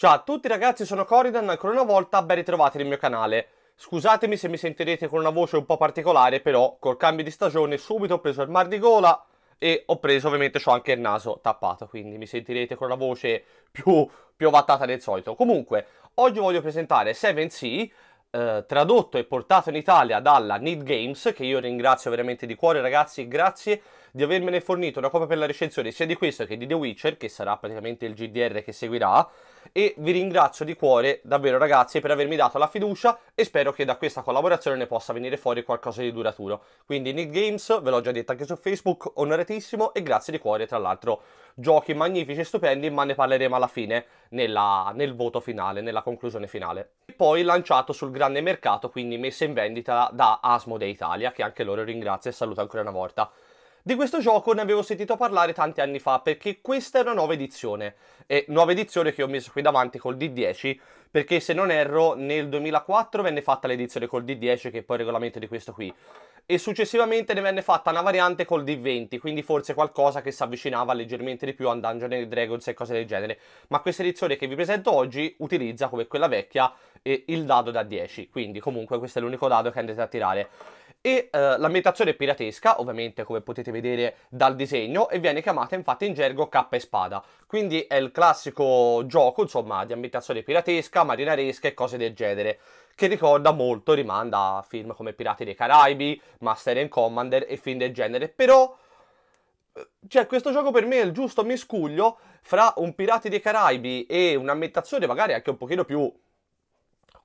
Ciao a tutti ragazzi, sono Coridan, ancora una volta ben ritrovati nel mio canale. Scusatemi se mi sentirete con una voce un po' particolare, però col cambio di stagione subito ho preso il mar di gola e ho preso ovviamente ho anche il naso tappato, quindi mi sentirete con una voce più, più avattata del solito. Comunque, oggi voglio presentare 7C, eh, tradotto e portato in Italia dalla Need Games, che io ringrazio veramente di cuore ragazzi, grazie di avermene fornito una copia per la recensione sia di questo che di The Witcher, che sarà praticamente il GDR che seguirà, e vi ringrazio di cuore davvero ragazzi per avermi dato la fiducia e spero che da questa collaborazione ne possa venire fuori qualcosa di duraturo. Quindi Nick Games, ve l'ho già detto anche su Facebook, onoratissimo e grazie di cuore tra l'altro. Giochi magnifici e stupendi ma ne parleremo alla fine nella, nel voto finale, nella conclusione finale. E poi lanciato sul grande mercato quindi messa in vendita da Asmode Italia che anche loro ringrazio e saluto ancora una volta. Di questo gioco ne avevo sentito parlare tanti anni fa perché questa è una nuova edizione, e nuova edizione che ho messo qui davanti col D10 perché se non erro nel 2004 venne fatta l'edizione col D10 che è poi il regolamento di questo qui e successivamente ne venne fatta una variante col D20 quindi forse qualcosa che si avvicinava leggermente di più a Dungeons and Dragons e cose del genere ma questa edizione che vi presento oggi utilizza come quella vecchia eh, il dado da 10 quindi comunque questo è l'unico dado che andrete a tirare e eh, l'ambientazione è piratesca, ovviamente come potete vedere dal disegno, e viene chiamata infatti in gergo K e spada. Quindi è il classico gioco, insomma, di ambientazione piratesca, marinaresca e cose del genere, che ricorda molto, rimanda a film come Pirati dei Caraibi, Master and Commander e film del genere, però... Eh, cioè, questo gioco per me è il giusto miscuglio fra un Pirati dei Caraibi e un'ambientazione magari anche un pochino più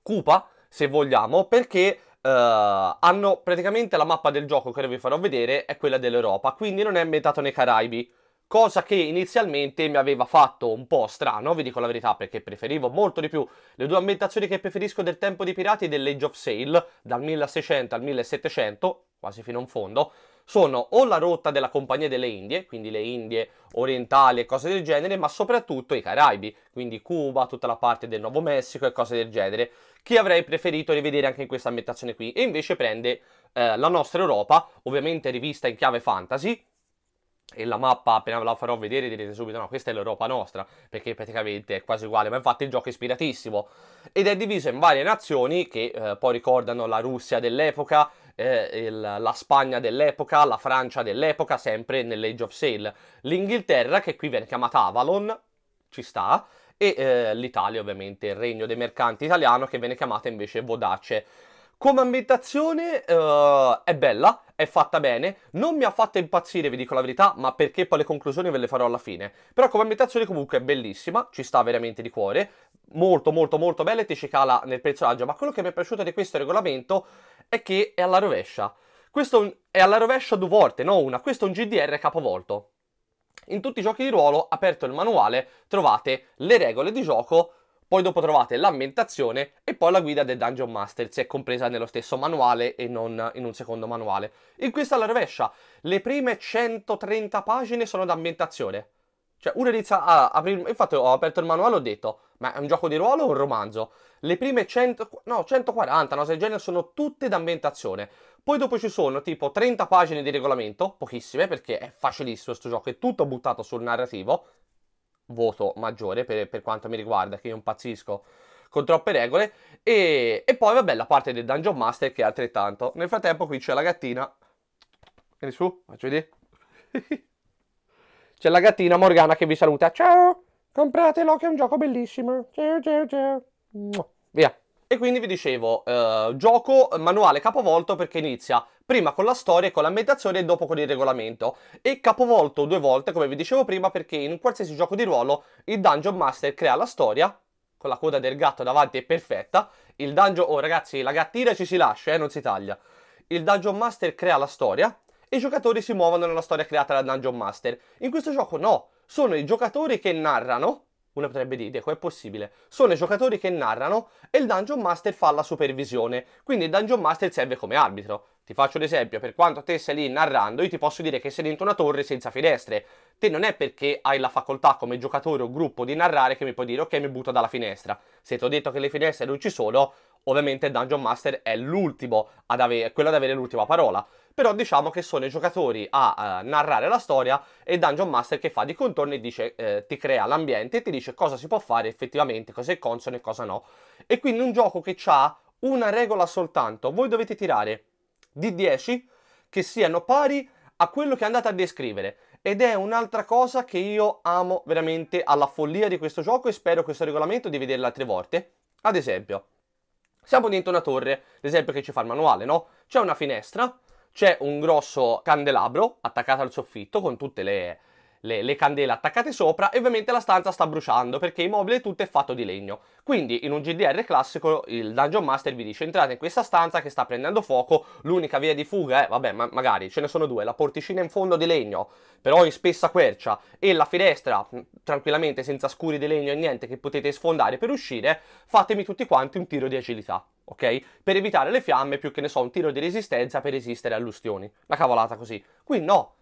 cupa, se vogliamo, perché eh, hanno praticamente la mappa del gioco che ora vi farò vedere è quella dell'Europa, quindi non è ambientato nei Caraibi, cosa che inizialmente mi aveva fatto un po' strano, vi dico la verità, perché preferivo molto di più le due ambientazioni che preferisco del Tempo dei Pirati e dell'Age of Sail, dal 1600 al 1700, quasi fino in fondo, sono o la rotta della Compagnia delle Indie, quindi le Indie orientali e cose del genere, ma soprattutto i Caraibi, quindi Cuba, tutta la parte del Nuovo Messico e cose del genere che avrei preferito rivedere anche in questa ambientazione qui. E invece prende eh, la nostra Europa, ovviamente rivista in chiave fantasy, e la mappa appena ve la farò vedere direte subito no questa è l'Europa nostra perché praticamente è quasi uguale ma infatti il gioco è ispiratissimo ed è diviso in varie nazioni che eh, poi ricordano la Russia dell'epoca eh, la Spagna dell'epoca la Francia dell'epoca sempre nell'Age of Sail l'Inghilterra che qui viene chiamata Avalon ci sta e eh, l'Italia ovviamente il regno dei mercanti italiano che viene chiamata invece Vodace. Come ambientazione eh, è bella, è fatta bene, non mi ha fatto impazzire, vi dico la verità, ma perché poi le conclusioni ve le farò alla fine. Però come ambientazione comunque è bellissima, ci sta veramente di cuore, molto molto molto bella e ti ci cala nel personaggio, ma quello che mi è piaciuto di questo regolamento è che è alla rovescia. Questo è alla rovescia due volte, no una, questo è un GDR capovolto. In tutti i giochi di ruolo, aperto il manuale, trovate le regole di gioco, poi dopo trovate l'ambientazione e poi la guida del Dungeon Master, se è compresa nello stesso manuale e non in un secondo manuale. In questa alla rovescia, le prime 130 pagine sono d'ambientazione, cioè, uno inizia a aprire... Infatti ho aperto il manuale e ho detto, ma è un gioco di ruolo o un romanzo? Le prime 100... No, 140, no, se il genere sono tutte d'ambientazione. Poi dopo ci sono tipo 30 pagine di regolamento, pochissime, perché è facilissimo questo gioco, è tutto buttato sul narrativo. Voto maggiore per, per quanto mi riguarda, che io impazzisco con troppe regole. E, e, poi, vabbè, la parte del Dungeon Master che è altrettanto. Nel frattempo, qui c'è la gattina. Vieni su, faccio vedere. C'è la gattina Morgana che vi saluta. Ciao, compratelo che è un gioco bellissimo. Ciao, ciao, ciao. Via. E quindi vi dicevo, eh, gioco manuale capovolto perché inizia prima con la storia e con l'ambientazione e dopo con il regolamento. E capovolto due volte, come vi dicevo prima, perché in qualsiasi gioco di ruolo il Dungeon Master crea la storia, con la coda del gatto davanti è perfetta, il Dungeon... Oh ragazzi, la gattina ci si lascia, eh, non si taglia. Il Dungeon Master crea la storia, e i giocatori si muovono nella storia creata da Dungeon Master. In questo gioco no, sono i giocatori che narrano, uno potrebbe dire, com'è possibile? Sono i giocatori che narrano e il Dungeon Master fa la supervisione, quindi il Dungeon Master serve come arbitro. Ti faccio un esempio, per quanto te sei lì narrando, io ti posso dire che sei dentro una torre senza finestre. Te non è perché hai la facoltà come giocatore o gruppo di narrare che mi puoi dire ok mi butto dalla finestra. Se ti ho detto che le finestre non ci sono, ovviamente il Dungeon Master è l'ultimo ad avere, quello ad avere l'ultima parola però diciamo che sono i giocatori a uh, narrare la storia e Dungeon Master che fa di contorno e dice, eh, ti crea l'ambiente e ti dice cosa si può fare effettivamente, cosa è consono e cosa no. E quindi un gioco che ha una regola soltanto, voi dovete tirare di 10 che siano pari a quello che andate a descrivere. Ed è un'altra cosa che io amo veramente alla follia di questo gioco e spero questo regolamento di vederla altre volte. Ad esempio, siamo dentro una torre, l'esempio che ci fa il manuale, no? C'è una finestra c'è un grosso candelabro attaccato al soffitto con tutte le, le, le, candele attaccate sopra e ovviamente la stanza sta bruciando perché il mobile tutto è fatto di legno. Quindi in un GDR classico il Dungeon Master vi dice entrate in questa stanza che sta prendendo fuoco, l'unica via di fuga è, vabbè ma magari ce ne sono due, la porticina in fondo di legno però in spessa quercia e la finestra tranquillamente senza scuri di legno e niente che potete sfondare per uscire, fatemi tutti quanti un tiro di agilità ok? Per evitare le fiamme più che ne so un tiro di resistenza per resistere all'ustioni. Una cavolata così. Qui no.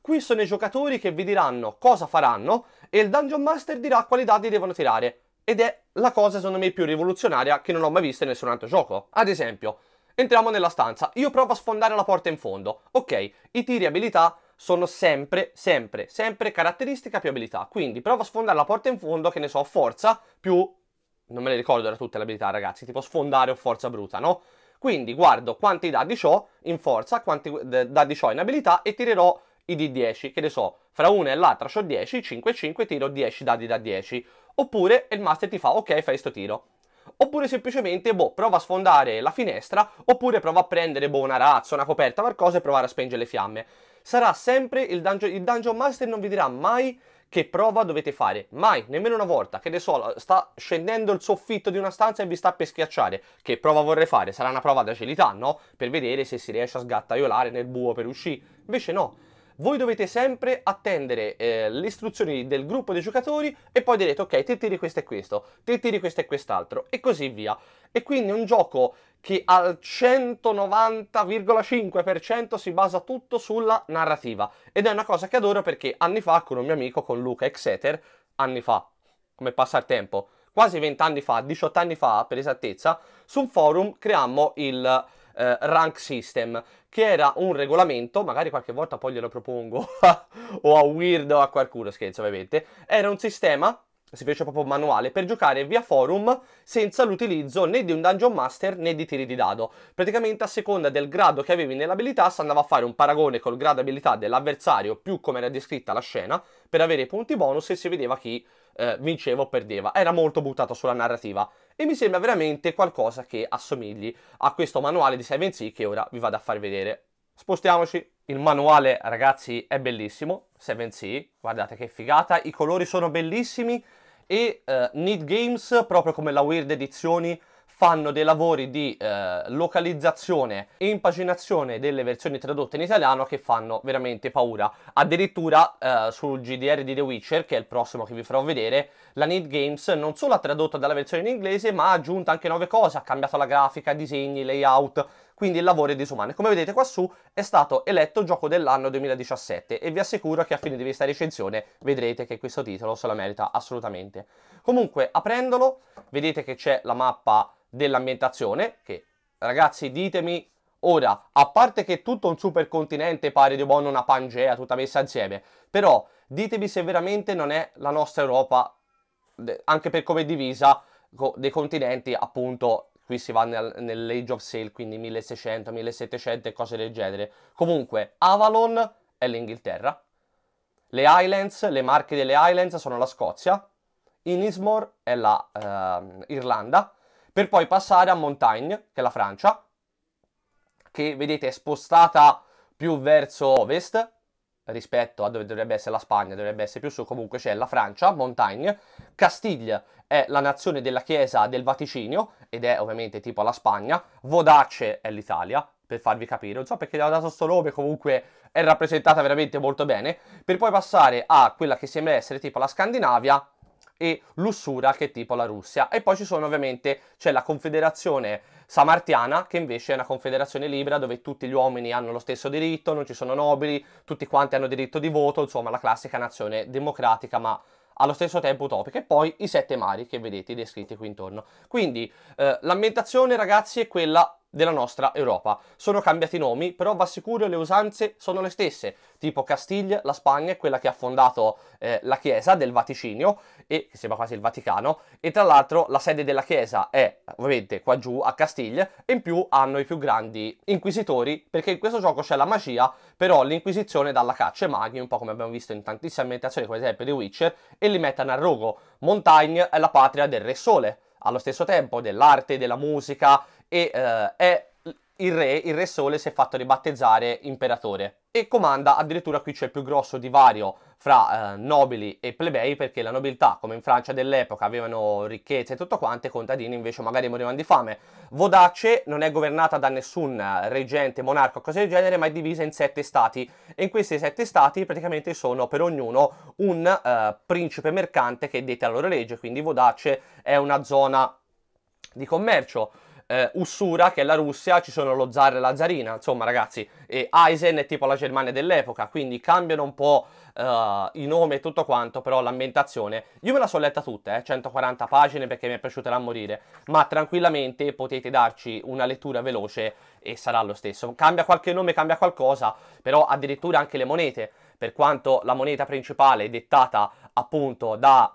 Qui sono i giocatori che vi diranno cosa faranno e il Dungeon Master dirà quali dadi devono tirare. Ed è la cosa secondo me più rivoluzionaria che non ho mai visto in nessun altro gioco. Ad esempio, entriamo nella stanza, io provo a sfondare la porta in fondo. Ok, i tiri abilità sono sempre, sempre, sempre caratteristica più abilità. Quindi provo a sfondare la porta in fondo, che ne so, forza più non me le ricordo era tutte le abilità ragazzi, tipo sfondare o forza bruta, no? Quindi guardo quanti dadi ho in forza, quanti dadi ho in abilità e tirerò i D10, che ne so, fra una e l'altra ho 10, 5 5 tiro 10 dadi da 10. Oppure il master ti fa, ok, fai sto tiro. Oppure semplicemente, boh, prova a sfondare la finestra, oppure prova a prendere, boh, una razza, una coperta, qualcosa e provare a spengere le fiamme. Sarà sempre il dungeon, il dungeon master non vi dirà mai che prova dovete fare, mai, nemmeno una volta, che ne so, sta scendendo il soffitto di una stanza e vi sta per schiacciare, che prova vorrei fare? Sarà una prova di agilità, no? Per vedere se si riesce a sgattaiolare nel buio per uscire, invece no. Voi dovete sempre attendere eh, le istruzioni del gruppo dei giocatori e poi direte ok, te tiri questo e questo, te tiri questo e quest'altro e così via. E quindi un gioco che al 190,5% si basa tutto sulla narrativa. Ed è una cosa che adoro perché anni fa con un mio amico, con Luca eccetera, anni fa, come passa il tempo, quasi 20 anni fa, 18 anni fa per esattezza, su un forum creammo il eh, Rank System, che era un regolamento, magari qualche volta poi glielo propongo o a Weirdo o a qualcuno, scherzo ovviamente, era un sistema si fece proprio manuale per giocare via forum senza l'utilizzo né di un dungeon master né di tiri di dado. Praticamente a seconda del grado che avevi nell'abilità si andava a fare un paragone col grado abilità dell'avversario più come era descritta la scena per avere punti bonus e si vedeva chi eh, vinceva o perdeva. Era molto buttato sulla narrativa e mi sembra veramente qualcosa che assomigli a questo manuale di 7C che ora vi vado a far vedere. Spostiamoci. Il manuale, ragazzi, è bellissimo. 7C, guardate che figata, i colori sono bellissimi, e eh, Need Games, proprio come la Weird Edizioni, fanno dei lavori di eh, localizzazione e impaginazione delle versioni tradotte in italiano che fanno veramente paura. Addirittura eh, sul GDR di The Witcher, che è il prossimo che vi farò vedere, la Need Games non solo ha tradotto dalla versione in inglese, ma ha aggiunto anche nuove cose, ha cambiato la grafica, disegni, layout, quindi il lavoro è disumano. come vedete qua su è stato eletto gioco dell'anno 2017 e vi assicuro che a fine di questa recensione vedrete che questo titolo se lo merita assolutamente. Comunque, aprendolo, vedete che c'è la mappa dell'ambientazione che ragazzi ditemi Ora, a parte che tutto un supercontinente pare di buono una Pangea tutta messa insieme, però ditemi se veramente non è la nostra Europa, anche per come divisa dei continenti appunto qui si va nel, nell'Age of Sale, quindi 1600, 1700 e cose del genere. Comunque, Avalon è l'Inghilterra, le Islands, le marche delle Islands sono la Scozia, Innismore è l'Irlanda, ehm, eh, per poi passare a Montagne, che è la Francia, che vedete è spostata più verso ovest, rispetto a dove dovrebbe essere la Spagna, dovrebbe essere più su, comunque c'è la Francia, Montagne, Castiglia è la nazione della Chiesa del Vaticinio ed è ovviamente tipo la Spagna, Vodace è l'Italia, per farvi capire, non so perché gli ho dato questo nome, comunque è rappresentata veramente molto bene, per poi passare a quella che sembra essere tipo la Scandinavia, e l'Ussura che è tipo la Russia e poi ci sono ovviamente c'è la confederazione Samartiana, che invece è una confederazione libera dove tutti gli uomini hanno lo stesso diritto, non ci sono nobili, tutti quanti hanno diritto di voto, insomma la classica nazione democratica ma allo stesso tempo utopica e poi i sette mari che vedete descritti qui intorno. Quindi eh, l'ambientazione ragazzi è quella della nostra Europa. Sono cambiati i nomi, però va sicuro le usanze sono le stesse, tipo Castiglia, la Spagna è quella che ha fondato eh, la Chiesa del Vaticinio, e, che sembra quasi il Vaticano, e tra l'altro la sede della Chiesa è ovviamente qua giù a Castiglia, e in più hanno i più grandi inquisitori, perché in questo gioco c'è la magia, però l'inquisizione dalla caccia ai maghi, un po' come abbiamo visto in tantissime ambientazioni, come ad esempio The Witcher, e li mettono a rogo. Montagne è la patria del Re Sole, allo stesso tempo dell'arte, della musica e eh, è il re, il re Sole si è fatto ribattezzare imperatore e comanda addirittura qui c'è il più grosso divario fra eh, nobili e plebei perché la nobiltà come in Francia dell'epoca avevano ricchezze e tutto quanto e contadini invece magari morivano di fame Vodace non è governata da nessun eh, reggente, monarca o cose del genere ma è divisa in sette stati e in questi sette stati praticamente sono per ognuno un eh, principe mercante che detta la loro legge quindi Vodace è una zona di commercio eh, Ussura, che è la Russia, ci sono lo zar e la zarina, insomma ragazzi, e Eisen è tipo la Germania dell'epoca, quindi cambiano un po' eh, i nomi e tutto quanto, però l'ambientazione, io me la so letta tutta, eh, 140 pagine perché mi è piaciuta da morire, ma tranquillamente potete darci una lettura veloce e sarà lo stesso, cambia qualche nome, cambia qualcosa, però addirittura anche le monete, per quanto la moneta principale è dettata appunto da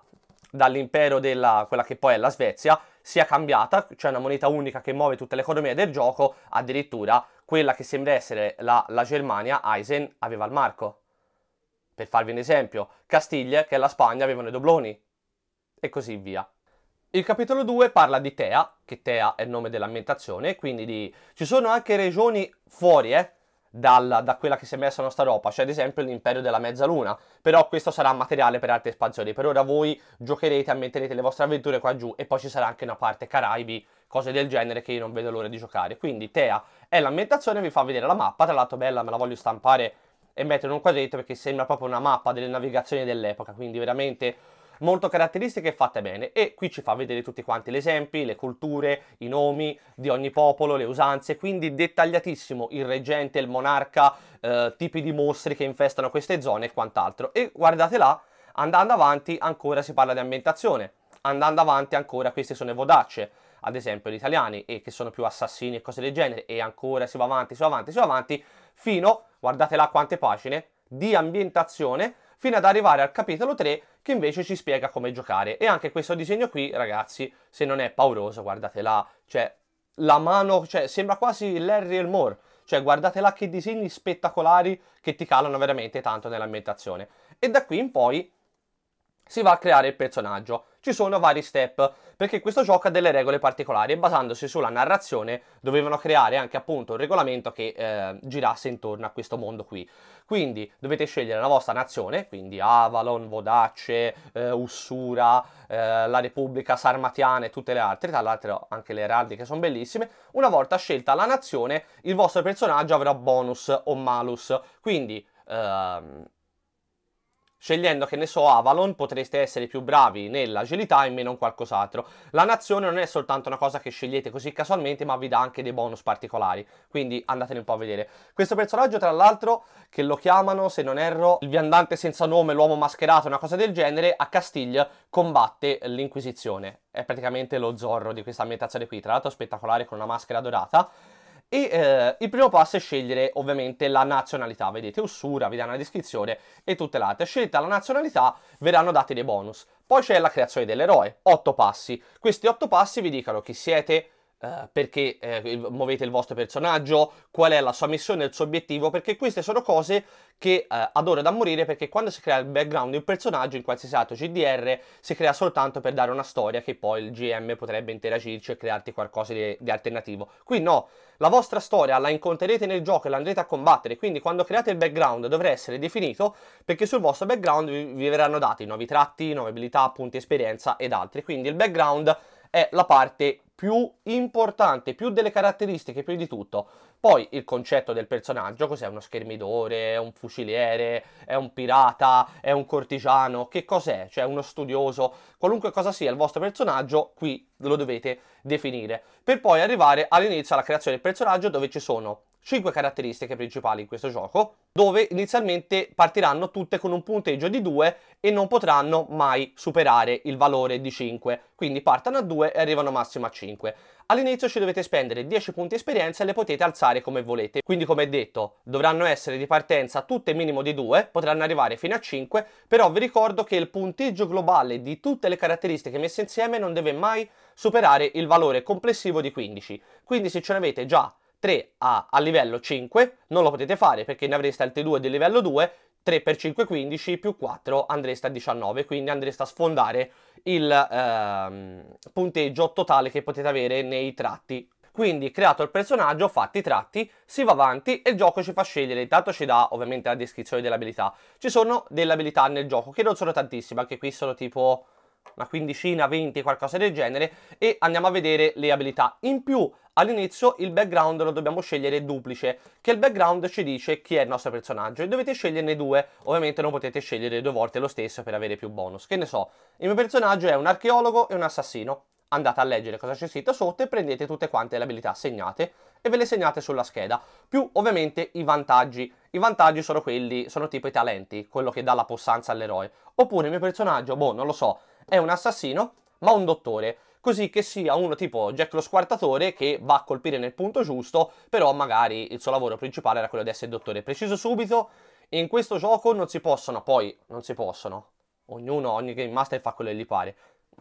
dall'impero della quella che poi è la Svezia, sia cambiata, cioè una moneta unica che muove tutta l'economia del gioco, addirittura quella che sembra essere la, la Germania, Eisen aveva il marco. Per farvi un esempio, Castiglia, che è la Spagna, avevano i dobloni. E così via. Il capitolo 2 parla di Tea, che Tea è il nome dell'ambientazione, quindi di... ci sono anche regioni fuori, eh, dalla, da quella che si è messa la nostra roba, cioè ad esempio l'impero della mezzaluna, però questo sarà materiale per altre espansioni, per ora voi giocherete, ammetterete le vostre avventure qua giù e poi ci sarà anche una parte Caraibi, cose del genere che io non vedo l'ora di giocare, quindi Tea è l'ambientazione, vi fa vedere la mappa, tra l'altro bella, me la voglio stampare e mettere in un quadretto perché sembra proprio una mappa delle navigazioni dell'epoca, quindi veramente molto caratteristiche e fatte bene e qui ci fa vedere tutti quanti gli esempi, le culture, i nomi di ogni popolo, le usanze, quindi dettagliatissimo il reggente, il monarca, eh, tipi di mostri che infestano queste zone e quant'altro. E guardate là, andando avanti ancora si parla di ambientazione, andando avanti ancora queste sono le vodacce, ad esempio gli italiani e che sono più assassini e cose del genere e ancora si va avanti, si va avanti, si va avanti fino, guardate là quante pagine, di ambientazione fino ad arrivare al capitolo 3 che invece ci spiega come giocare. E anche questo disegno qui, ragazzi, se non è pauroso, guardate là, cioè la mano, cioè sembra quasi Larry Elmore, cioè guardate là che disegni spettacolari che ti calano veramente tanto nell'ambientazione. E da qui in poi si va a creare il personaggio ci sono vari step, perché questo gioco ha delle regole particolari e basandosi sulla narrazione dovevano creare anche appunto un regolamento che eh, girasse intorno a questo mondo qui. Quindi dovete scegliere la vostra nazione, quindi Avalon, Vodace, eh, Ussura, eh, la Repubblica Sarmatiana e tutte le altre, tra l'altro anche le eraldiche sono bellissime. Una volta scelta la nazione, il vostro personaggio avrà bonus o malus, quindi... Ehm, Scegliendo che ne so Avalon potreste essere più bravi nell'agilità e meno in qualcos'altro. La nazione non è soltanto una cosa che scegliete così casualmente ma vi dà anche dei bonus particolari, quindi andatene un po' a vedere. Questo personaggio tra l'altro che lo chiamano se non erro il viandante senza nome, l'uomo mascherato, una cosa del genere, a Castiglia combatte l'Inquisizione. È praticamente lo zorro di questa ambientazione qui, tra l'altro spettacolare con una maschera dorata. E eh, il primo passo è scegliere ovviamente la nazionalità, vedete Ussura, vi dà una descrizione e tutte le altre. Scelta la nazionalità verranno dati dei bonus. Poi c'è la creazione dell'eroe, 8 passi. Questi 8 passi vi dicono chi siete, Uh, perché eh, muovete il vostro personaggio, qual è la sua missione, il suo obiettivo, perché queste sono cose che uh, adoro da morire perché quando si crea il background di un personaggio in qualsiasi altro GDR, si crea soltanto per dare una storia che poi il GM potrebbe interagirci e crearti qualcosa di, di alternativo. Qui no, la vostra storia la incontrerete nel gioco e la andrete a combattere, quindi quando create il background dovrà essere definito perché sul vostro background vi, vi verranno dati nuovi tratti, nuove abilità, punti esperienza ed altri, quindi il background è la parte più importante, più delle caratteristiche, più di tutto. Poi il concetto del personaggio, cos'è uno schermidore, un fuciliere, è un pirata, è un cortigiano, che cos'è? Cioè uno studioso, qualunque cosa sia il vostro personaggio, qui lo dovete definire. Per poi arrivare all'inizio alla creazione del personaggio dove ci sono 5 caratteristiche principali in questo gioco, dove inizialmente partiranno tutte con un punteggio di 2 e non potranno mai superare il valore di 5. Quindi partono a 2 e arrivano massimo a 5. 5. All'inizio ci dovete spendere 10 punti esperienza e le potete alzare come volete. Quindi come detto dovranno essere di partenza tutte minimo di 2, potranno arrivare fino a 5, però vi ricordo che il punteggio globale di tutte le caratteristiche messe insieme non deve mai superare il valore complessivo di 15. Quindi se ce ne avete già 3 a, a livello 5, non lo potete fare perché ne avreste altri 2 di livello 2, 3 per 5 15 più 4 andreste a 19 quindi andreste a sfondare il ehm, punteggio totale che potete avere nei tratti quindi creato il personaggio, fatti i tratti, si va avanti e il gioco ci fa scegliere, intanto ci dà ovviamente la descrizione dell'abilità. Ci sono delle abilità nel gioco che non sono tantissime, anche qui sono tipo una quindicina, 20, qualcosa del genere, e andiamo a vedere le abilità. In più, all'inizio il background lo dobbiamo scegliere duplice, che il background ci dice chi è il nostro personaggio, e dovete sceglierne due, ovviamente non potete scegliere due volte lo stesso per avere più bonus. Che ne so, il mio personaggio è un archeologo e un assassino. Andate a leggere cosa c'è scritto sotto e prendete tutte quante le abilità segnate, e ve le segnate sulla scheda, più ovviamente i vantaggi. I vantaggi sono quelli, sono tipo i talenti, quello che dà la possanza all'eroe. Oppure il mio personaggio, boh, non lo so, è un assassino, ma un dottore così che sia uno tipo Jack lo squartatore che va a colpire nel punto giusto, però magari il suo lavoro principale era quello di essere dottore. Preciso subito, in questo gioco non si possono, poi non si possono, ognuno, ogni game master fa quello che gli pare,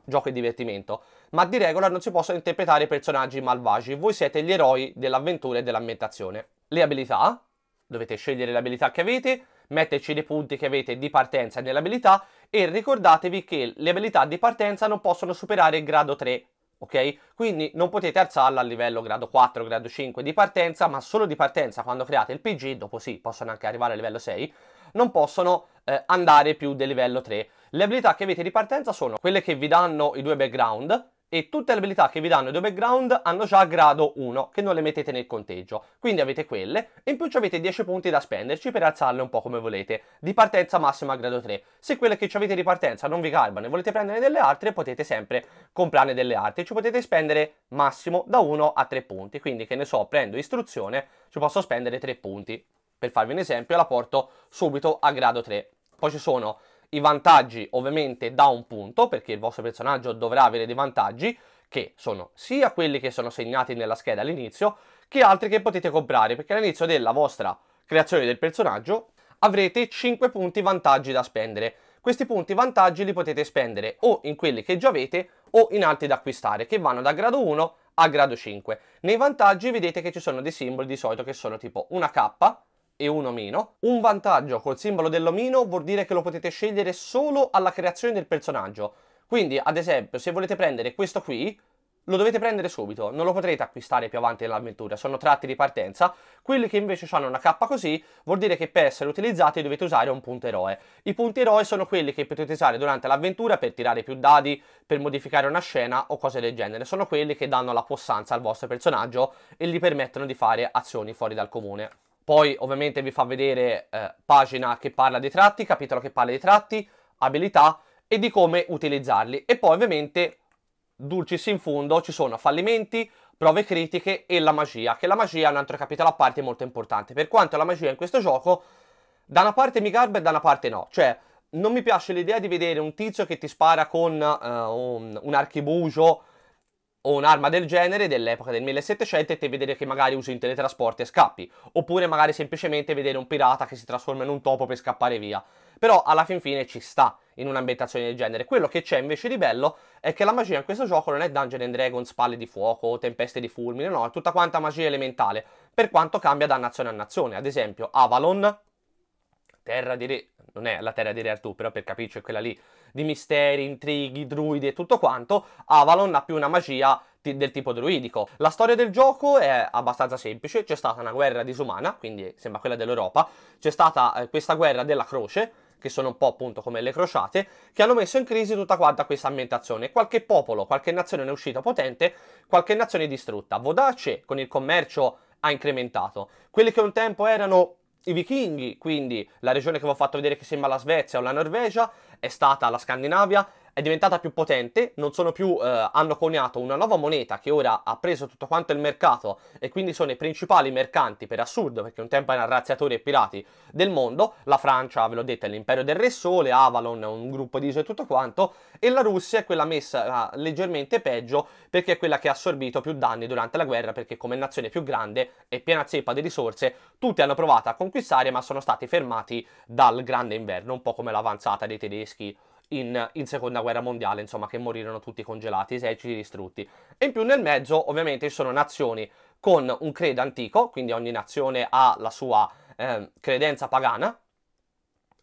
gioco e divertimento, ma di regola non si possono interpretare personaggi malvagi, voi siete gli eroi dell'avventura e dell'ambientazione. Le abilità, dovete scegliere le abilità che avete, metterci dei punti che avete di partenza nell'abilità e ricordatevi che le abilità di partenza non possono superare il grado 3, ok? Quindi non potete alzarla a livello grado 4, grado 5 di partenza, ma solo di partenza quando create il PG, dopo sì, possono anche arrivare a livello 6, non possono eh, andare più del livello 3. Le abilità che avete di partenza sono quelle che vi danno i due background e tutte le abilità che vi danno i due background hanno già grado 1 che non le mettete nel conteggio quindi avete quelle e in più avete 10 punti da spenderci per alzarle un po' come volete di partenza massima grado 3 se quelle che avete di partenza non vi garbano e volete prendere delle altre potete sempre comprarne delle altre ci potete spendere massimo da 1 a 3 punti quindi che ne so prendo istruzione ci posso spendere 3 punti per farvi un esempio la porto subito a grado 3 poi ci sono i vantaggi ovviamente da un punto, perché il vostro personaggio dovrà avere dei vantaggi, che sono sia quelli che sono segnati nella scheda all'inizio, che altri che potete comprare, perché all'inizio della vostra creazione del personaggio avrete 5 punti vantaggi da spendere. Questi punti vantaggi li potete spendere o in quelli che già avete o in altri da acquistare, che vanno da grado 1 a grado 5. Nei vantaggi vedete che ci sono dei simboli di solito che sono tipo una K, e un omino. Un vantaggio col simbolo dell'omino vuol dire che lo potete scegliere solo alla creazione del personaggio. Quindi, ad esempio, se volete prendere questo qui, lo dovete prendere subito, non lo potrete acquistare più avanti nell'avventura, sono tratti di partenza. Quelli che invece hanno una cappa così, vuol dire che per essere utilizzati dovete usare un punto eroe. I punti eroe sono quelli che potete usare durante l'avventura per tirare più dadi, per modificare una scena o cose del genere. Sono quelli che danno la possanza al vostro personaggio e gli permettono di fare azioni fuori dal comune. Poi ovviamente vi fa vedere eh, pagina che parla dei tratti, capitolo che parla dei tratti, abilità e di come utilizzarli. E poi ovviamente, dulcis in fondo, ci sono fallimenti, prove critiche e la magia, che la magia è un altro capitolo a parte molto importante. Per quanto la magia in questo gioco, da una parte mi garba e da una parte no. Cioè, non mi piace l'idea di vedere un tizio che ti spara con uh, un, un archibugio ho un'arma del genere dell'epoca del 1700 e te vedere che magari uso in teletrasporti e scappi, oppure magari semplicemente vedere un pirata che si trasforma in un topo per scappare via. Però alla fin fine ci sta in un'ambientazione del genere. Quello che c'è invece di bello è che la magia in questo gioco non è Dungeon and Dragons, spalle di fuoco, tempeste di fulmine, no, è tutta quanta magia elementale, per quanto cambia da nazione a nazione. Ad esempio, Avalon, terra di re, non è la terra di re Artù, però per capirci è quella lì di misteri, intrighi, druidi e tutto quanto, Avalon ha più una magia del tipo druidico. La storia del gioco è abbastanza semplice, c'è stata una guerra disumana, quindi sembra quella dell'Europa, c'è stata eh, questa guerra della croce, che sono un po' appunto come le crociate, che hanno messo in crisi tutta quanta questa ambientazione. Qualche popolo, qualche nazione ne è uscita potente, qualche nazione distrutta. Vodace con il commercio ha incrementato. Quelli che un tempo erano i vichinghi, quindi la regione che vi ho fatto vedere che sembra la Svezia o la Norvegia, è stata la Scandinavia è diventata più potente, non sono più, eh, hanno coniato una nuova moneta che ora ha preso tutto quanto il mercato e quindi sono i principali mercanti, per assurdo, perché un tempo erano razziatori e pirati del mondo, la Francia, ve l'ho detto, è l'impero del Re Sole, Avalon, un gruppo di isole e tutto quanto, e la Russia è quella messa ah, leggermente peggio perché è quella che ha assorbito più danni durante la guerra, perché come nazione più grande e piena zeppa di risorse, tutti hanno provato a conquistare ma sono stati fermati dal grande inverno, un po' come l'avanzata dei tedeschi in, in, seconda guerra mondiale, insomma, che morirono tutti congelati, eserciti distrutti. E in più nel mezzo, ovviamente, ci sono nazioni con un credo antico, quindi ogni nazione ha la sua eh, credenza pagana,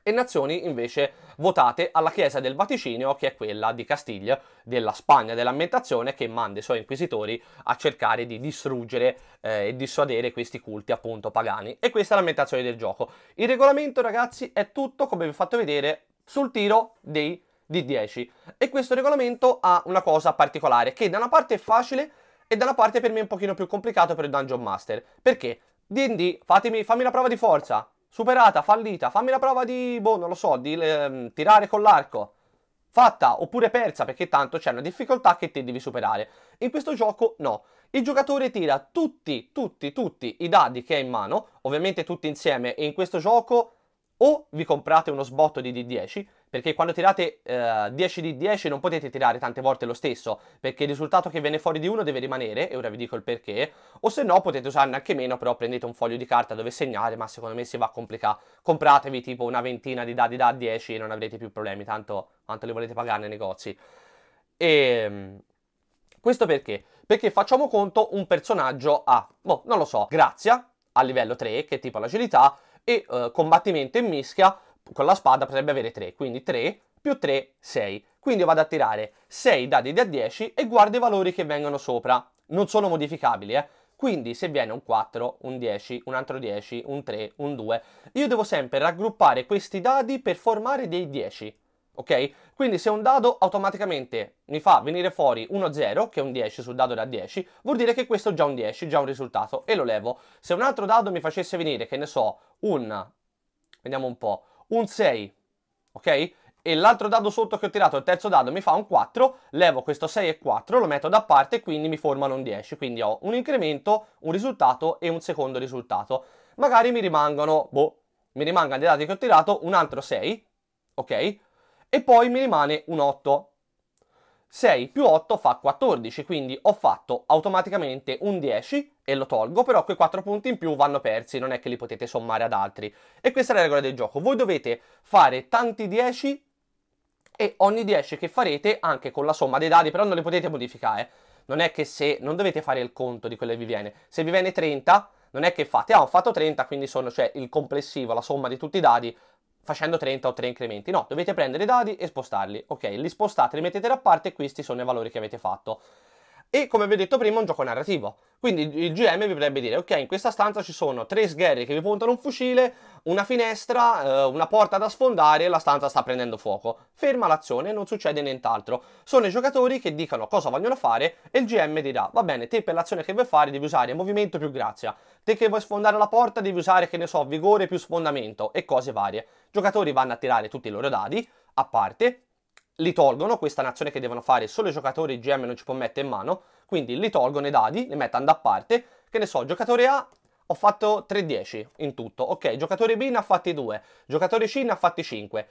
e nazioni invece votate alla Chiesa del Vaticinio, che è quella di Castiglia, della Spagna dell'ambientazione, che manda i suoi inquisitori a cercare di distruggere eh, e dissuadere questi culti appunto pagani. E questa è l'ambientazione del gioco. Il regolamento, ragazzi, è tutto come vi ho fatto vedere sul tiro dei D10. E questo regolamento ha una cosa particolare, che da una parte è facile e da una parte per me è un pochino più complicato per il Dungeon Master. Perché? D&D, fammi la prova di forza, superata, fallita, fammi la prova di, boh, non lo so, di eh, tirare con l'arco. Fatta oppure persa perché tanto c'è una difficoltà che te devi superare. In questo gioco no. Il giocatore tira tutti, tutti, tutti i dadi che ha in mano, ovviamente tutti insieme e in questo gioco o vi comprate uno sbotto di D10, perché quando tirate eh, 10 d 10 non potete tirare tante volte lo stesso, perché il risultato che viene fuori di uno deve rimanere, e ora vi dico il perché, o se no potete usarne anche meno, però prendete un foglio di carta dove segnare, ma secondo me si va a complicare. Compratevi tipo una ventina di dadi da 10 e non avrete più problemi, tanto quanto li volete pagare nei negozi. E... Ehm, questo perché? Perché facciamo conto un personaggio a, boh, non lo so, Grazia, a livello 3, che è tipo l'agilità, e eh, combattimento in mischia con la spada potrebbe avere 3, quindi 3 più 3, 6. Quindi vado a tirare 6 dadi da 10 e guardo i valori che vengono sopra. Non sono modificabili, eh. Quindi se viene un 4, un 10, un altro 10, un 3, un 2, io devo sempre raggruppare questi dadi per formare dei 10 ok? Quindi se un dado automaticamente mi fa venire fuori 1-0, che è un 10 sul dado da 10, vuol dire che questo è già un 10, già un risultato, e lo levo. Se un altro dado mi facesse venire, che ne so, un, vediamo un po', un 6, ok? E l'altro dado sotto che ho tirato, il terzo dado, mi fa un 4, levo questo 6 e 4, lo metto da parte e quindi mi formano un 10. Quindi ho un incremento, un risultato e un secondo risultato. Magari mi rimangono, boh, mi rimangono dei dati che ho tirato un altro 6, ok? e poi mi rimane un 8. 6 più 8 fa 14, quindi ho fatto automaticamente un 10 e lo tolgo, però quei 4 punti in più vanno persi, non è che li potete sommare ad altri. E questa è la regola del gioco, voi dovete fare tanti 10 e ogni 10 che farete, anche con la somma dei dadi, però non li potete modificare. Non è che se, non dovete fare il conto di quello che vi viene, se vi viene 30 non è che fate, ah ho fatto 30 quindi sono, cioè il complessivo, la somma di tutti i dadi facendo 30 o 3 incrementi. No, dovete prendere i dadi e spostarli. Ok, li spostate, li mettete da parte e questi sono i valori che avete fatto e come vi ho detto prima un gioco narrativo. Quindi il GM vi potrebbe dire, ok, in questa stanza ci sono tre sgherri che vi puntano un fucile, una finestra, eh, una porta da sfondare e la stanza sta prendendo fuoco. Ferma l'azione, non succede nient'altro. Sono i giocatori che dicono cosa vogliono fare e il GM dirà, va bene, te per l'azione che vuoi fare devi usare movimento più grazia, te che vuoi sfondare la porta devi usare, che ne so, vigore più sfondamento e cose varie. I giocatori vanno a tirare tutti i loro dadi, a parte, li tolgono, questa è un'azione che devono fare solo i giocatori, il GM non ci può mettere in mano, quindi li tolgono i dadi, li mettono da parte, che ne so, giocatore A ho fatto 3-10 in tutto, ok, giocatore B ne ha fatti 2, giocatore C ne ha fatti 5.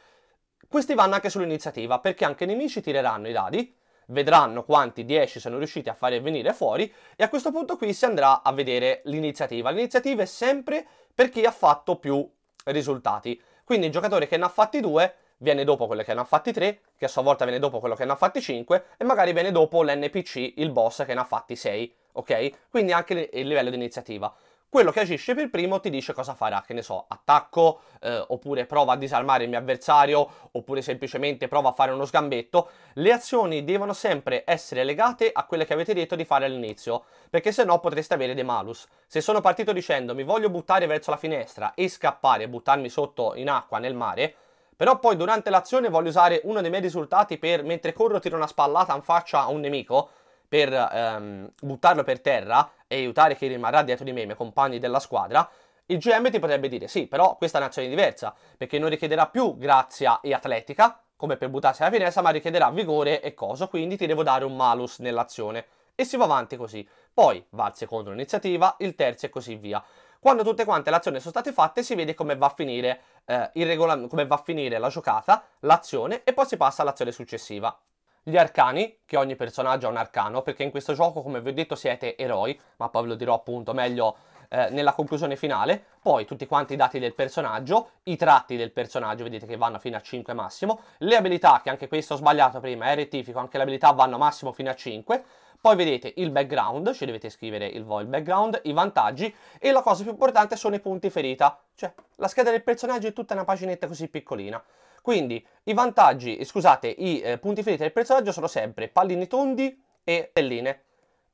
Questi vanno anche sull'iniziativa, perché anche i nemici tireranno i dadi, vedranno quanti 10 sono riusciti a fare venire fuori e a questo punto qui si andrà a vedere l'iniziativa. L'iniziativa è sempre per chi ha fatto più risultati. Quindi il giocatore che ne ha fatti 2 viene dopo quello che ne ha fatti 3, che a sua volta viene dopo quello che ne ha fatti 5 e magari viene dopo l'NPC, il boss che ne ha fatti 6, ok? Quindi anche il livello di iniziativa. Quello che agisce per primo ti dice cosa farà, che ne so, attacco, eh, oppure prova a disarmare il mio avversario, oppure semplicemente prova a fare uno sgambetto. Le azioni devono sempre essere legate a quelle che avete detto di fare all'inizio, perché se no potreste avere dei malus. Se sono partito dicendo mi voglio buttare verso la finestra e scappare, buttarmi sotto in acqua, nel mare, però poi durante l'azione voglio usare uno dei miei risultati per, mentre corro, tiro una spallata in faccia a un nemico per ehm, buttarlo per terra e aiutare chi rimarrà dietro di me, i miei compagni della squadra. Il GM ti potrebbe dire sì, però questa è un'azione diversa, perché non richiederà più grazia e atletica, come per buttarsi alla finestra, ma richiederà vigore e coso, quindi ti devo dare un malus nell'azione. E si va avanti così. Poi va al secondo l'iniziativa, il terzo e così via. Quando tutte quante le azioni sono state fatte si vede come va a finire, eh, regolam- come va a finire la giocata, l'azione e poi si passa all'azione successiva. Gli arcani, che ogni personaggio ha un arcano, perché in questo gioco come vi ho detto siete eroi, ma poi ve lo dirò appunto meglio eh, nella conclusione finale, poi tutti quanti i dati del personaggio, i tratti del personaggio, vedete che vanno fino a 5 massimo, le abilità, che anche questo ho sbagliato prima, è rettifico, anche le abilità vanno massimo fino a 5, poi vedete il background, ci dovete scrivere il void background, i vantaggi e la cosa più importante sono i punti ferita, cioè la scheda del personaggio è tutta una paginetta così piccolina. Quindi i vantaggi, scusate, i eh, punti feriti del personaggio sono sempre pallini tondi e stelline.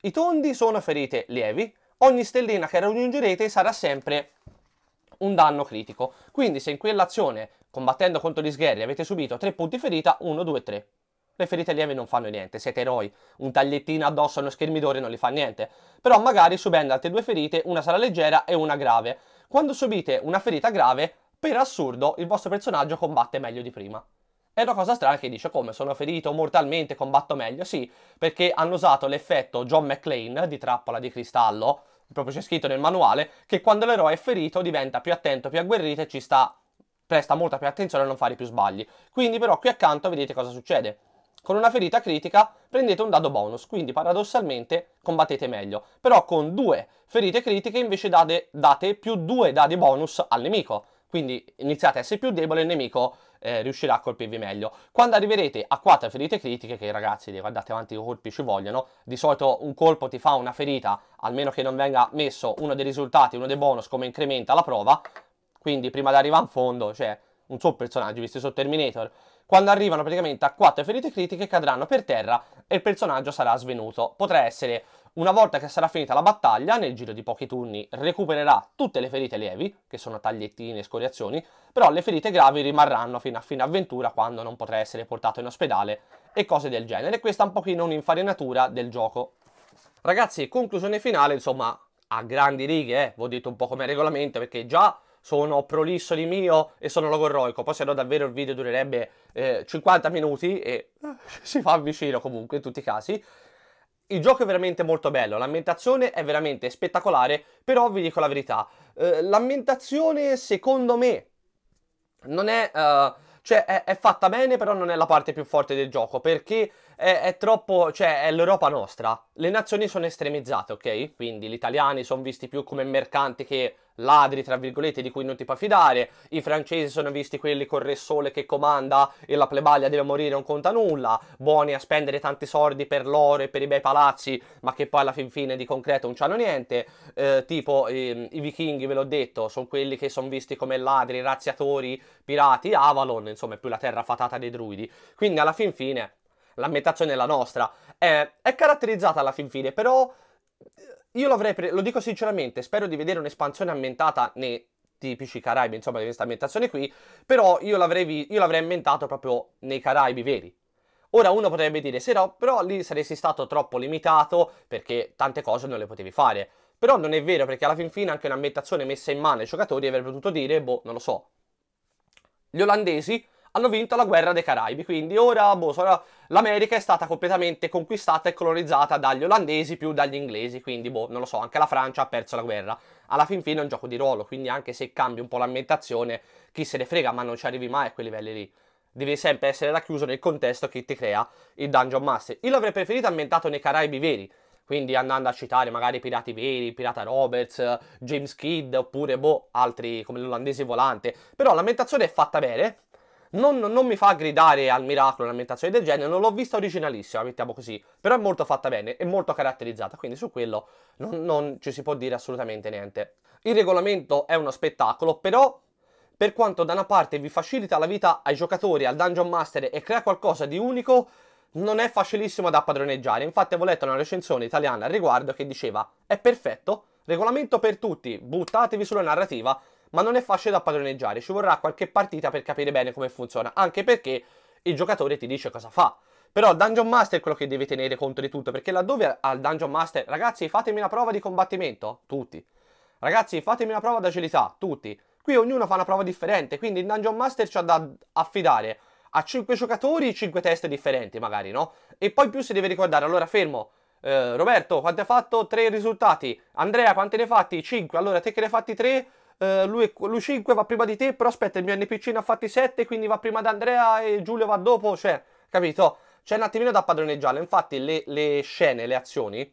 I tondi sono ferite lievi, ogni stellina che raggiungerete sarà sempre un danno critico. Quindi se in quell'azione, combattendo contro gli sgherri, avete subito 3 punti ferita, 1, 2, 3. Le ferite lievi non fanno niente, siete eroi, un tagliettino addosso a uno schermidore non li fa niente. Però magari subendo altre due ferite, una sarà leggera e una grave. Quando subite una ferita grave, per assurdo, il vostro personaggio combatte meglio di prima. È una cosa strana che dice come sono ferito mortalmente, combatto meglio. Sì, perché hanno usato l'effetto John McClane di trappola di cristallo, proprio c'è scritto nel manuale, che quando l'eroe è ferito diventa più attento, più agguerrito e ci sta, presta molta più attenzione a non fare più sbagli. Quindi però qui accanto vedete cosa succede. Con una ferita critica prendete un dado bonus, quindi paradossalmente combattete meglio. Però con due ferite critiche invece date, date più due dadi bonus al nemico quindi iniziate a essere più debole e il nemico eh, riuscirà a colpirvi meglio. Quando arriverete a 4 ferite critiche, che ragazzi guardate avanti i colpi ci vogliono, di solito un colpo ti fa una ferita, almeno che non venga messo uno dei risultati, uno dei bonus come incrementa la prova, quindi prima di arrivare in fondo, cioè un suo personaggio, visto su Terminator, quando arrivano praticamente a 4 ferite critiche cadranno per terra e il personaggio sarà svenuto. Potrà essere una volta che sarà finita la battaglia, nel giro di pochi turni recupererà tutte le ferite lievi, che sono tagliettine e scoriazioni, però le ferite gravi rimarranno fino a fine avventura quando non potrà essere portato in ospedale e cose del genere. Questa è un pochino un'infarinatura del gioco. Ragazzi, conclusione finale, insomma, a grandi righe, eh, vi detto un po' come regolamento, perché già sono prolisso di mio e sono logorroico, poi se no davvero il video durerebbe eh, 50 minuti e eh, si fa vicino comunque in tutti i casi. Il gioco è veramente molto bello, l'ambientazione è veramente spettacolare, però vi dico la verità, eh, l'ambientazione secondo me non è... Eh, cioè è, è, fatta bene però non è la parte più forte del gioco perché è, è troppo, cioè è l'Europa nostra, le nazioni sono estremizzate ok? Quindi gli italiani sono visti più come mercanti che ladri, tra virgolette, di cui non ti puoi fidare. I francesi sono visti quelli con Re Sole che comanda e la plebaglia deve morire, non conta nulla. Buoni a spendere tanti soldi per l'oro e per i bei palazzi, ma che poi alla fin fine di concreto non c'hanno niente. Eh, tipo ehm, i vichinghi, ve l'ho detto, sono quelli che sono visti come ladri, razziatori, pirati, Avalon, insomma, è più la terra fatata dei druidi. Quindi alla fin fine la metà è la nostra. È, è caratterizzata alla fin fine, però io l'avrei preso, lo dico sinceramente, spero di vedere un'espansione ambientata nei tipici Caraibi, insomma, di questa ambientazione qui, però io l'avrei, vi- io l'avrei ambientato proprio nei Caraibi veri. Ora uno potrebbe dire, se no, però lì saresti stato troppo limitato perché tante cose non le potevi fare. Però non è vero, perché alla fin fine anche un'ambientazione messa in mano ai giocatori avrebbe potuto dire, boh, non lo so. Gli olandesi hanno vinto la guerra dei Caraibi, quindi ora, boh, sarà, l'America è stata completamente conquistata e colonizzata dagli olandesi più dagli inglesi, quindi boh, non lo so, anche la Francia ha perso la guerra. Alla fin fine è un gioco di ruolo, quindi anche se cambi un po' l'ambientazione, chi se ne frega, ma non ci arrivi mai a quei livelli lì. Devi sempre essere racchiuso nel contesto che ti crea il Dungeon Master. Io l'avrei preferito ambientato nei Caraibi veri, quindi andando a citare magari pirati veri, pirata Roberts, James Kidd oppure boh, altri come l'olandese volante. Però l'ambientazione è fatta bene, non, non, mi fa gridare al miracolo un'ambientazione del genere, non l'ho vista originalissima, mettiamo così, però è molto fatta bene e molto caratterizzata, quindi su quello non, non ci si può dire assolutamente niente. Il regolamento è uno spettacolo, però per quanto da una parte vi facilita la vita ai giocatori, al Dungeon Master e crea qualcosa di unico, non è facilissimo da padroneggiare. Infatti avevo letto una recensione italiana al riguardo che diceva è perfetto, regolamento per tutti, buttatevi sulla narrativa, ma non è facile da padroneggiare, ci vorrà qualche partita per capire bene come funziona, anche perché il giocatore ti dice cosa fa. Però il Dungeon Master è quello che deve tenere conto di tutto, perché laddove al Dungeon Master, ragazzi fatemi una prova di combattimento, tutti. Ragazzi fatemi una prova d'agilità, tutti. Qui ognuno fa una prova differente, quindi il Dungeon Master c'ha da affidare a 5 giocatori 5 teste differenti magari, no? E poi più si deve ricordare, allora fermo, eh, Roberto quanti hai fatto? 3 risultati, Andrea quanti ne hai fatti? 5, allora te che ne hai fatti 3 eh, lui, lui 5 va prima di te, però aspetta, il mio NPC ne ha fatti 7, quindi va prima di Andrea e Giulio va dopo, cioè, capito? C'è un attimino da padroneggiare, infatti le, le scene, le azioni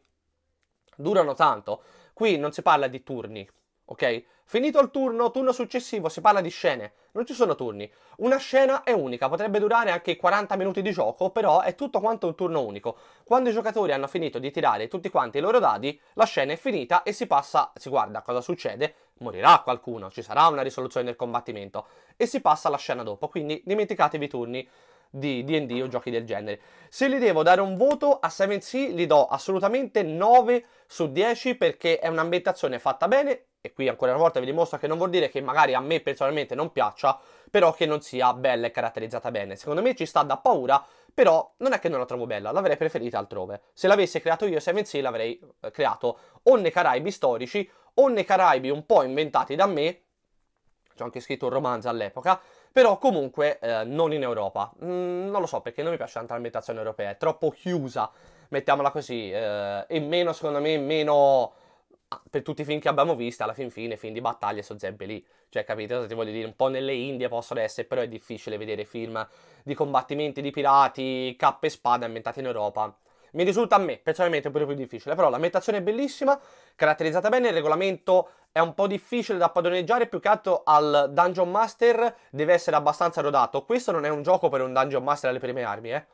durano tanto. Qui non si parla di turni, ok? Finito il turno, turno successivo, si parla di scene, non ci sono turni. Una scena è unica, potrebbe durare anche 40 minuti di gioco, però è tutto quanto un turno unico. Quando i giocatori hanno finito di tirare tutti quanti i loro dadi, la scena è finita e si passa, si guarda cosa succede, morirà qualcuno, ci sarà una risoluzione del combattimento e si passa alla scena dopo, quindi dimenticatevi i turni di D&D o giochi del genere. Se li devo dare un voto a 7C li do assolutamente 9 su 10 perché è un'ambientazione fatta bene e qui ancora una volta vi dimostro che non vuol dire che magari a me personalmente non piaccia, però che non sia bella e caratterizzata bene. Secondo me ci sta da paura, però non è che non la trovo bella, l'avrei preferita altrove. Se l'avessi creato io 7C l'avrei eh, creato o nei Caraibi storici o nei Caraibi un po' inventati da me, c'è anche scritto un romanzo all'epoca, però comunque eh, non in Europa. Mm, non lo so perché non mi piace tanto l'ambientazione europea, è troppo chiusa, mettiamola così, eh, e meno, secondo me, meno ah, per tutti i film che abbiamo visto, alla fin fine, film di battaglia sono sempre lì. Cioè, capite cosa ti voglio dire? Un po' nelle Indie possono essere, però è difficile vedere film di combattimenti di pirati, cappe e spade ambientati in Europa. Mi risulta a me, personalmente, pure più difficile, però l'ambientazione è bellissima, caratterizzata bene, il regolamento è un po' difficile da padroneggiare, più che altro al Dungeon Master deve essere abbastanza rodato. Questo non è un gioco per un Dungeon Master alle prime armi, eh.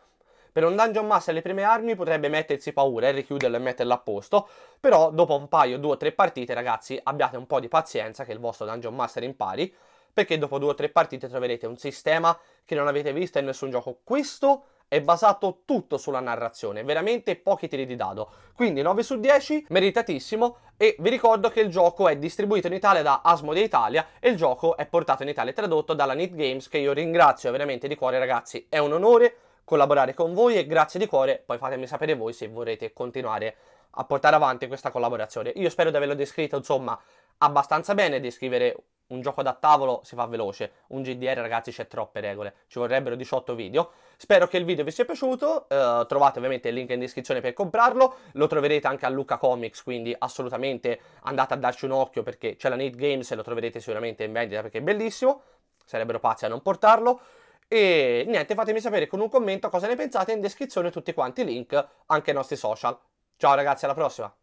Per un Dungeon Master alle prime armi potrebbe mettersi paura e eh, richiuderlo e metterlo a posto, però dopo un paio, due o tre partite, ragazzi, abbiate un po' di pazienza che il vostro Dungeon Master impari, perché dopo due o tre partite troverete un sistema che non avete visto in nessun gioco. Questo è basato tutto sulla narrazione, veramente pochi tiri di dado. Quindi 9 su 10, meritatissimo e vi ricordo che il gioco è distribuito in Italia da Asmodee Italia e il gioco è portato in Italia e tradotto dalla Need Games che io ringrazio veramente di cuore ragazzi, è un onore collaborare con voi e grazie di cuore, poi fatemi sapere voi se vorrete continuare a portare avanti questa collaborazione. Io spero di averlo descritto insomma abbastanza bene, descrivere un gioco da tavolo si fa veloce, un GDR ragazzi c'è troppe regole, ci vorrebbero 18 video. Spero che il video vi sia piaciuto, eh, trovate ovviamente il link in descrizione per comprarlo, lo troverete anche a Luca Comics, quindi assolutamente andate a darci un occhio perché c'è la Need Games e lo troverete sicuramente in vendita perché è bellissimo, sarebbero pazzi a non portarlo. E niente, fatemi sapere con un commento cosa ne pensate, in descrizione tutti quanti i link, anche ai nostri social. Ciao ragazzi, alla prossima!